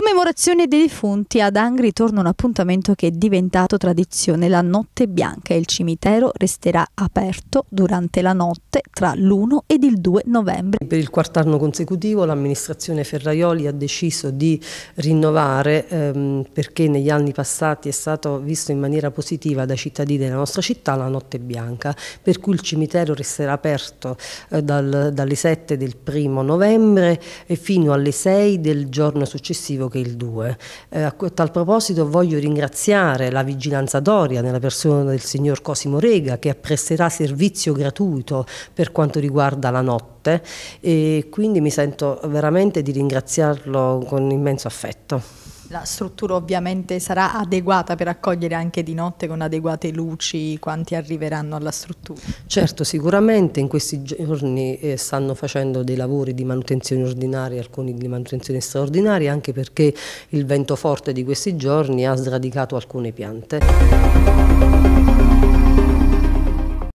Commemorazione dei defunti, ad Angri torna un appuntamento che è diventato tradizione, la Notte Bianca. Il cimitero resterà aperto durante la notte tra l'1 ed il 2 novembre. Per il quarto anno consecutivo l'amministrazione Ferraioli ha deciso di rinnovare ehm, perché negli anni passati è stato visto in maniera positiva dai cittadini della nostra città la notte bianca, per cui il cimitero resterà aperto eh, dal, dalle 7 del primo novembre e fino alle 6 del giorno successivo che è il 2. Eh, a tal proposito voglio ringraziare la vigilanza Doria nella persona del signor Cosimo Rega che presterà servizio gratuito per per quanto riguarda la notte e quindi mi sento veramente di ringraziarlo con immenso affetto. La struttura ovviamente sarà adeguata per accogliere anche di notte con adeguate luci quanti arriveranno alla struttura? Certo, sicuramente in questi giorni eh, stanno facendo dei lavori di manutenzione ordinaria, alcuni di manutenzione straordinaria, anche perché il vento forte di questi giorni ha sradicato alcune piante.